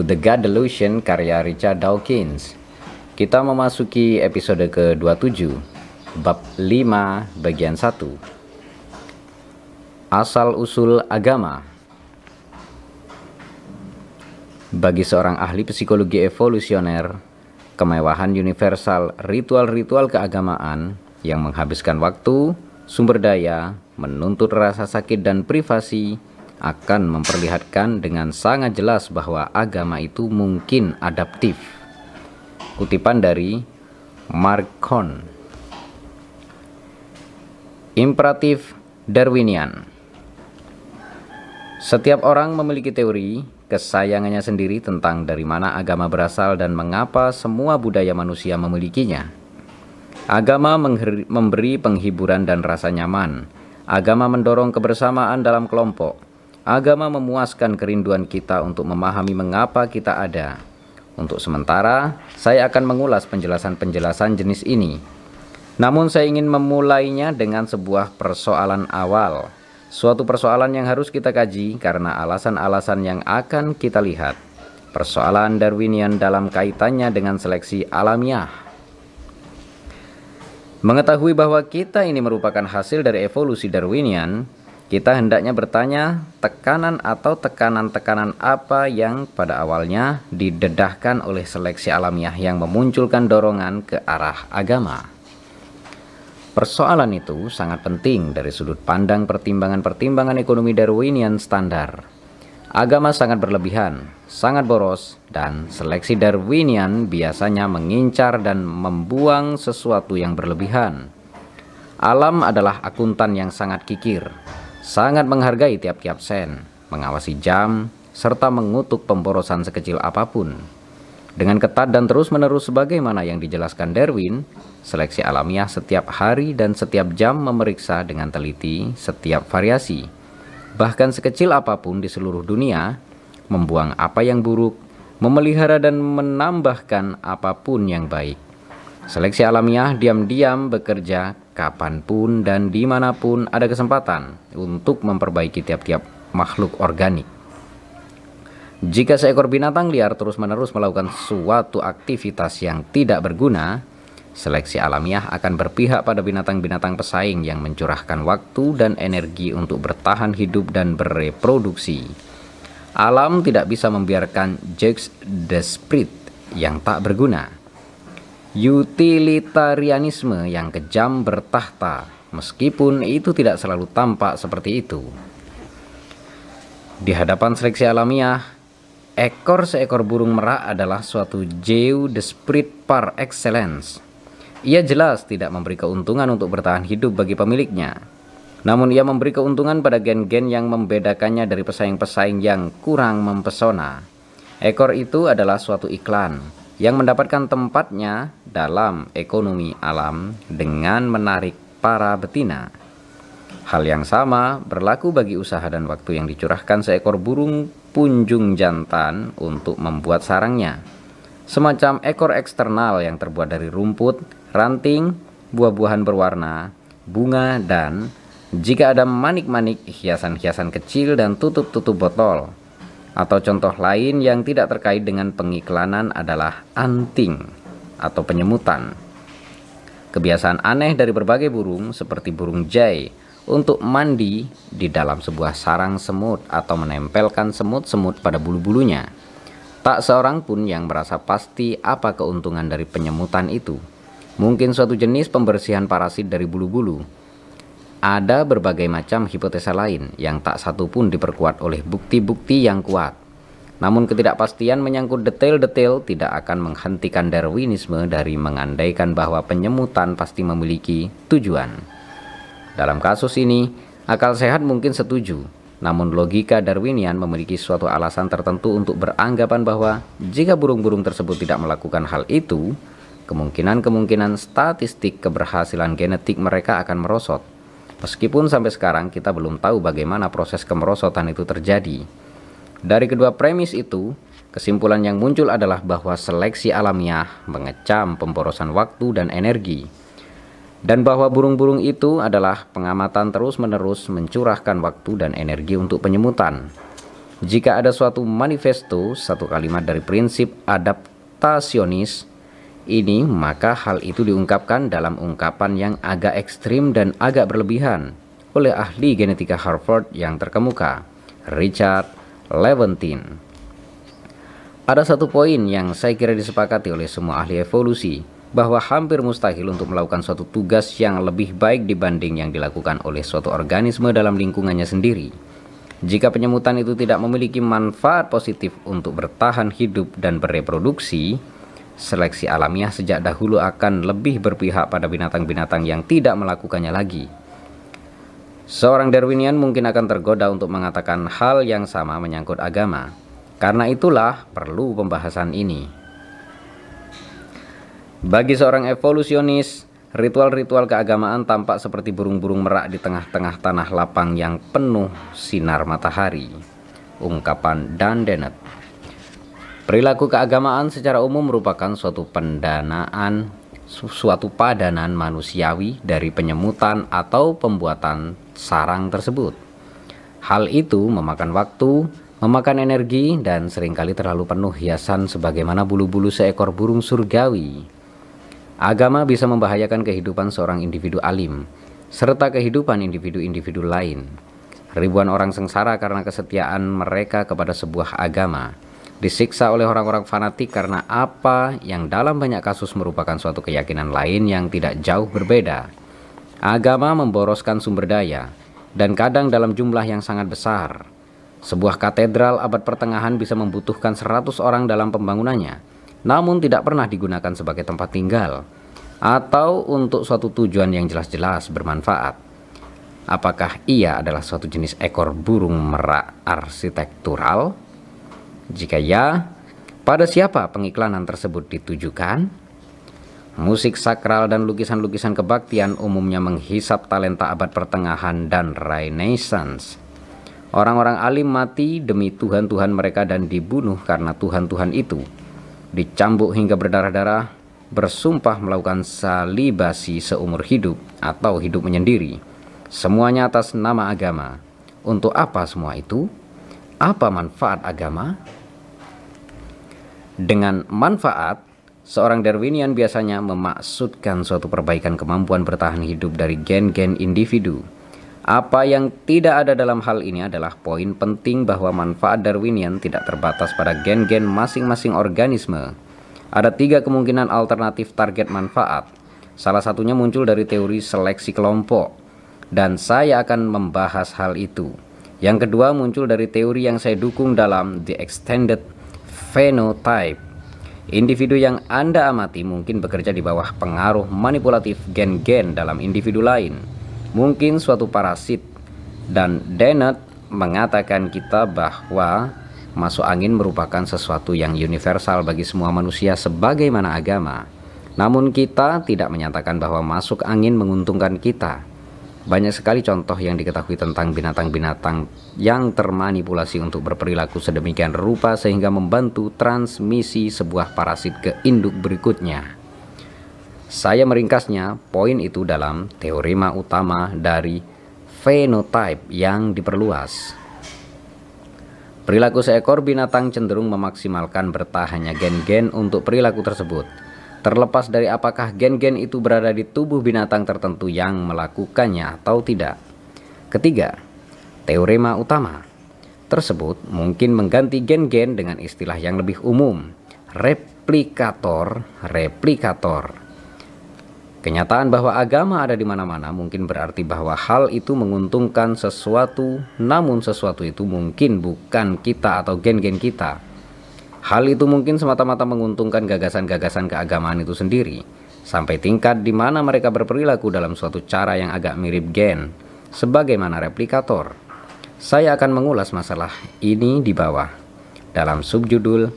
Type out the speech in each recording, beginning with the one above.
The God Delusion karya Richard Dawkins. Kita memasuki episode ke-27, bab 5 bagian 1. Asal-usul agama. Bagi seorang ahli psikologi evolusioner, kemewahan universal ritual-ritual keagamaan yang menghabiskan waktu, sumber daya, menuntut rasa sakit dan privasi akan memperlihatkan dengan sangat jelas bahwa agama itu mungkin adaptif. Kutipan dari Marcon. Imperatif Darwinian. Setiap orang memiliki teori kesayangannya sendiri tentang dari mana agama berasal dan mengapa semua budaya manusia memilikinya. Agama memberi penghiburan dan rasa nyaman. Agama mendorong kebersamaan dalam kelompok Agama memuaskan kerinduan kita untuk memahami mengapa kita ada. Untuk sementara, saya akan mengulas penjelasan-penjelasan jenis ini. Namun saya ingin memulainya dengan sebuah persoalan awal. Suatu persoalan yang harus kita kaji karena alasan-alasan yang akan kita lihat. Persoalan Darwinian dalam kaitannya dengan seleksi alamiah. Mengetahui bahwa kita ini merupakan hasil dari evolusi Darwinian, kita hendaknya bertanya tekanan atau tekanan-tekanan apa yang pada awalnya didedahkan oleh seleksi alamiah yang memunculkan dorongan ke arah agama. Persoalan itu sangat penting dari sudut pandang pertimbangan-pertimbangan ekonomi Darwinian standar. Agama sangat berlebihan, sangat boros, dan seleksi Darwinian biasanya mengincar dan membuang sesuatu yang berlebihan. Alam adalah akuntan yang sangat kikir, sangat menghargai tiap-tiap sen, mengawasi jam, serta mengutuk pemborosan sekecil apapun. Dengan ketat dan terus-menerus sebagaimana yang dijelaskan Darwin, seleksi alamiah setiap hari dan setiap jam memeriksa dengan teliti setiap variasi. Bahkan sekecil apapun di seluruh dunia, membuang apa yang buruk, memelihara dan menambahkan apapun yang baik. Seleksi alamiah diam-diam bekerja kapanpun dan dimanapun ada kesempatan untuk memperbaiki tiap-tiap makhluk organik. Jika seekor binatang liar terus-menerus melakukan suatu aktivitas yang tidak berguna, seleksi alamiah akan berpihak pada binatang-binatang pesaing yang mencurahkan waktu dan energi untuk bertahan hidup dan bereproduksi. Alam tidak bisa membiarkan jokes Desprit yang tak berguna utilitarianisme yang kejam bertahta, meskipun itu tidak selalu tampak seperti itu. Di hadapan seleksi alamiah, ekor seekor burung merak adalah suatu jeu d'esprit par excellence. Ia jelas tidak memberi keuntungan untuk bertahan hidup bagi pemiliknya. Namun ia memberi keuntungan pada gen-gen yang membedakannya dari pesaing-pesaing yang kurang mempesona. Ekor itu adalah suatu iklan, yang mendapatkan tempatnya dalam ekonomi alam dengan menarik para betina. Hal yang sama berlaku bagi usaha dan waktu yang dicurahkan seekor burung punjung jantan untuk membuat sarangnya. Semacam ekor eksternal yang terbuat dari rumput, ranting, buah-buahan berwarna, bunga, dan jika ada manik-manik, hiasan-hiasan kecil dan tutup-tutup botol. Atau contoh lain yang tidak terkait dengan pengiklanan adalah anting atau penyemutan. Kebiasaan aneh dari berbagai burung seperti burung jay untuk mandi di dalam sebuah sarang semut atau menempelkan semut-semut pada bulu-bulunya. Tak seorang pun yang merasa pasti apa keuntungan dari penyemutan itu. Mungkin suatu jenis pembersihan parasit dari bulu-bulu, ada berbagai macam hipotesa lain yang tak satu pun diperkuat oleh bukti-bukti yang kuat. Namun ketidakpastian menyangkut detail-detail tidak akan menghentikan Darwinisme dari mengandaikan bahwa penyemutan pasti memiliki tujuan. Dalam kasus ini, akal sehat mungkin setuju, namun logika Darwinian memiliki suatu alasan tertentu untuk beranggapan bahwa jika burung-burung tersebut tidak melakukan hal itu, kemungkinan-kemungkinan statistik keberhasilan genetik mereka akan merosot. Meskipun sampai sekarang kita belum tahu bagaimana proses kemerosotan itu terjadi. Dari kedua premis itu, kesimpulan yang muncul adalah bahwa seleksi alamiah mengecam pemborosan waktu dan energi. Dan bahwa burung-burung itu adalah pengamatan terus-menerus mencurahkan waktu dan energi untuk penyemutan. Jika ada suatu manifesto, satu kalimat dari prinsip adaptasionis, ini, maka hal itu diungkapkan dalam ungkapan yang agak ekstrim dan agak berlebihan oleh ahli genetika Harvard yang terkemuka, Richard Levantine. Ada satu poin yang saya kira disepakati oleh semua ahli evolusi, bahwa hampir mustahil untuk melakukan suatu tugas yang lebih baik dibanding yang dilakukan oleh suatu organisme dalam lingkungannya sendiri. Jika penyemutan itu tidak memiliki manfaat positif untuk bertahan hidup dan bereproduksi, Seleksi alamiah sejak dahulu akan lebih berpihak pada binatang-binatang yang tidak melakukannya lagi. Seorang Darwinian mungkin akan tergoda untuk mengatakan hal yang sama menyangkut agama. Karena itulah perlu pembahasan ini. Bagi seorang evolusionis, ritual-ritual keagamaan tampak seperti burung-burung merak di tengah-tengah tanah lapang yang penuh sinar matahari. Ungkapan Dan Dennett Perilaku keagamaan secara umum merupakan suatu pendanaan suatu padanan manusiawi dari penyemutan atau pembuatan sarang tersebut. Hal itu memakan waktu, memakan energi, dan seringkali terlalu penuh hiasan sebagaimana bulu-bulu seekor burung surgawi. Agama bisa membahayakan kehidupan seorang individu alim, serta kehidupan individu-individu lain. Ribuan orang sengsara karena kesetiaan mereka kepada sebuah agama disiksa oleh orang-orang fanatik karena apa yang dalam banyak kasus merupakan suatu keyakinan lain yang tidak jauh berbeda. Agama memboroskan sumber daya, dan kadang dalam jumlah yang sangat besar. Sebuah katedral abad pertengahan bisa membutuhkan 100 orang dalam pembangunannya, namun tidak pernah digunakan sebagai tempat tinggal atau untuk suatu tujuan yang jelas-jelas bermanfaat. Apakah ia adalah suatu jenis ekor burung merak arsitektural? Jika ya, pada siapa pengiklanan tersebut ditujukan? Musik sakral dan lukisan-lukisan kebaktian umumnya menghisap talenta abad pertengahan dan Renaissance. Orang-orang alim mati demi Tuhan-Tuhan mereka dan dibunuh karena Tuhan-Tuhan itu. Dicambuk hingga berdarah-darah, bersumpah melakukan salibasi seumur hidup atau hidup menyendiri. Semuanya atas nama agama. Untuk apa semua itu? Apa manfaat agama? Dengan manfaat, seorang Darwinian biasanya memaksudkan suatu perbaikan kemampuan bertahan hidup dari gen-gen individu. Apa yang tidak ada dalam hal ini adalah poin penting bahwa manfaat Darwinian tidak terbatas pada gen-gen masing-masing organisme. Ada tiga kemungkinan alternatif target manfaat. Salah satunya muncul dari teori seleksi kelompok, dan saya akan membahas hal itu. Yang kedua muncul dari teori yang saya dukung dalam The Extended phenotype. Individu yang Anda amati mungkin bekerja di bawah pengaruh manipulatif gen-gen dalam individu lain. Mungkin suatu parasit dan Dennett mengatakan kita bahwa masuk angin merupakan sesuatu yang universal bagi semua manusia sebagaimana agama. Namun kita tidak menyatakan bahwa masuk angin menguntungkan kita. Banyak sekali contoh yang diketahui tentang binatang-binatang yang termanipulasi untuk berperilaku sedemikian rupa sehingga membantu transmisi sebuah parasit ke induk berikutnya. Saya meringkasnya poin itu dalam teorema utama dari fenotype yang diperluas. Perilaku seekor binatang cenderung memaksimalkan bertahannya gen-gen untuk perilaku tersebut terlepas dari apakah gen-gen itu berada di tubuh binatang tertentu yang melakukannya atau tidak. Ketiga, teorema utama tersebut mungkin mengganti gen-gen dengan istilah yang lebih umum, replikator, replikator. Kenyataan bahwa agama ada di mana-mana mungkin berarti bahwa hal itu menguntungkan sesuatu, namun sesuatu itu mungkin bukan kita atau gen-gen kita. Hal itu mungkin semata-mata menguntungkan gagasan-gagasan keagamaan itu sendiri, sampai tingkat di mana mereka berperilaku dalam suatu cara yang agak mirip gen, sebagaimana replikator. Saya akan mengulas masalah ini di bawah, dalam subjudul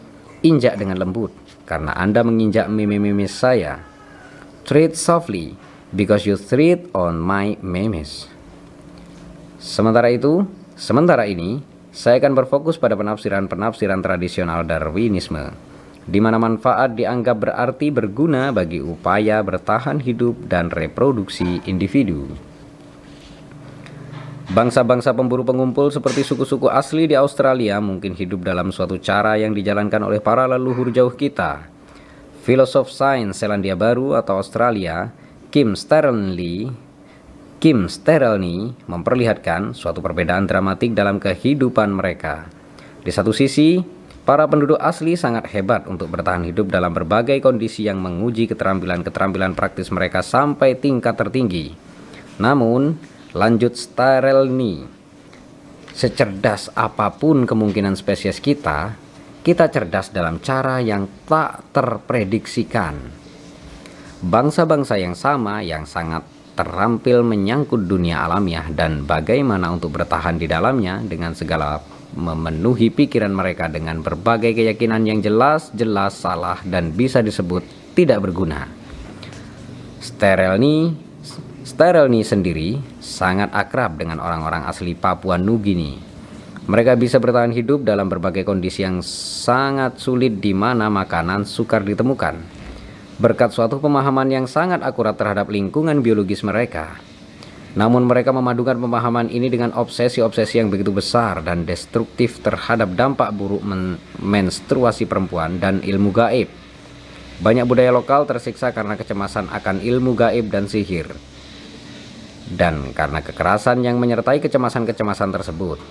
Injak dengan Lembut, karena Anda menginjak meme meme saya. Treat softly, because you treat on my memes. Sementara itu, sementara ini, saya akan berfokus pada penafsiran-penafsiran tradisional Darwinisme, di mana manfaat dianggap berarti berguna bagi upaya bertahan hidup dan reproduksi individu. Bangsa-bangsa pemburu pengumpul seperti suku-suku asli di Australia mungkin hidup dalam suatu cara yang dijalankan oleh para leluhur jauh kita. Filosof sains Selandia Baru atau Australia, Kim Stanley Kim Sterelny memperlihatkan suatu perbedaan dramatik dalam kehidupan mereka. Di satu sisi, para penduduk asli sangat hebat untuk bertahan hidup dalam berbagai kondisi yang menguji keterampilan-keterampilan praktis mereka sampai tingkat tertinggi. Namun, lanjut Sterelny, secerdas apapun kemungkinan spesies kita, kita cerdas dalam cara yang tak terprediksikan. Bangsa-bangsa yang sama yang sangat terampil menyangkut dunia alamiah dan bagaimana untuk bertahan di dalamnya dengan segala memenuhi pikiran mereka dengan berbagai keyakinan yang jelas, jelas salah dan bisa disebut tidak berguna. Sterelni Sterelni sendiri sangat akrab dengan orang-orang asli Papua Nugini. Mereka bisa bertahan hidup dalam berbagai kondisi yang sangat sulit di mana makanan sukar ditemukan berkat suatu pemahaman yang sangat akurat terhadap lingkungan biologis mereka. Namun mereka memadukan pemahaman ini dengan obsesi-obsesi yang begitu besar dan destruktif terhadap dampak buruk men menstruasi perempuan dan ilmu gaib. Banyak budaya lokal tersiksa karena kecemasan akan ilmu gaib dan sihir. Dan karena kekerasan yang menyertai kecemasan-kecemasan tersebut,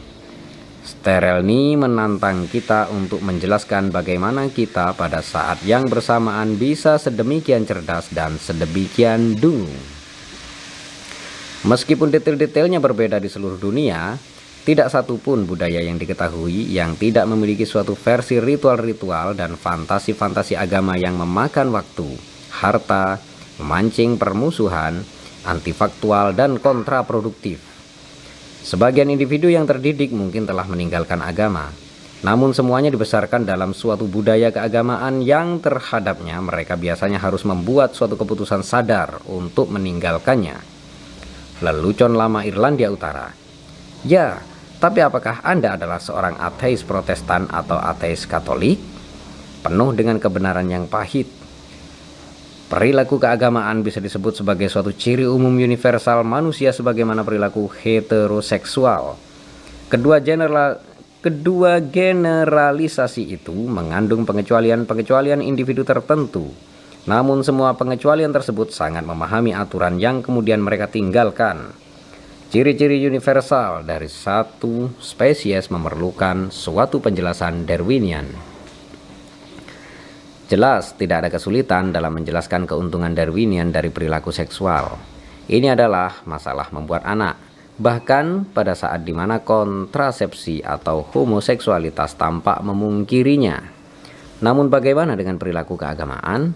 Steril ini menantang kita untuk menjelaskan bagaimana kita pada saat yang bersamaan bisa sedemikian cerdas dan sedemikian dungu. Meskipun detail-detailnya berbeda di seluruh dunia, tidak satupun budaya yang diketahui yang tidak memiliki suatu versi ritual-ritual dan fantasi-fantasi agama yang memakan waktu, harta, memancing permusuhan, antifaktual, dan kontraproduktif. Sebagian individu yang terdidik mungkin telah meninggalkan agama, namun semuanya dibesarkan dalam suatu budaya keagamaan yang terhadapnya mereka biasanya harus membuat suatu keputusan sadar untuk meninggalkannya. Lelucon lama Irlandia Utara. Ya, tapi apakah Anda adalah seorang ateis protestan atau ateis katolik? Penuh dengan kebenaran yang pahit, Perilaku keagamaan bisa disebut sebagai suatu ciri umum universal manusia sebagaimana perilaku heteroseksual. Kedua general kedua generalisasi itu mengandung pengecualian-pengecualian individu tertentu. Namun semua pengecualian tersebut sangat memahami aturan yang kemudian mereka tinggalkan. Ciri-ciri universal dari satu spesies memerlukan suatu penjelasan Darwinian. Jelas tidak ada kesulitan dalam menjelaskan keuntungan Darwinian dari perilaku seksual. Ini adalah masalah membuat anak. Bahkan pada saat di mana kontrasepsi atau homoseksualitas tampak memungkirinya. Namun bagaimana dengan perilaku keagamaan?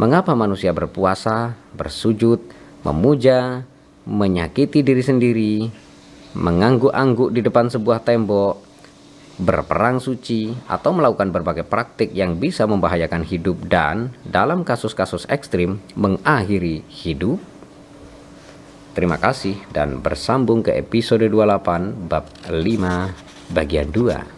Mengapa manusia berpuasa, bersujud, memuja, menyakiti diri sendiri, mengangguk-angguk di depan sebuah tembok, berperang suci, atau melakukan berbagai praktik yang bisa membahayakan hidup dan dalam kasus-kasus ekstrim mengakhiri hidup. Terima kasih dan bersambung ke episode 28 bab 5 bagian 2.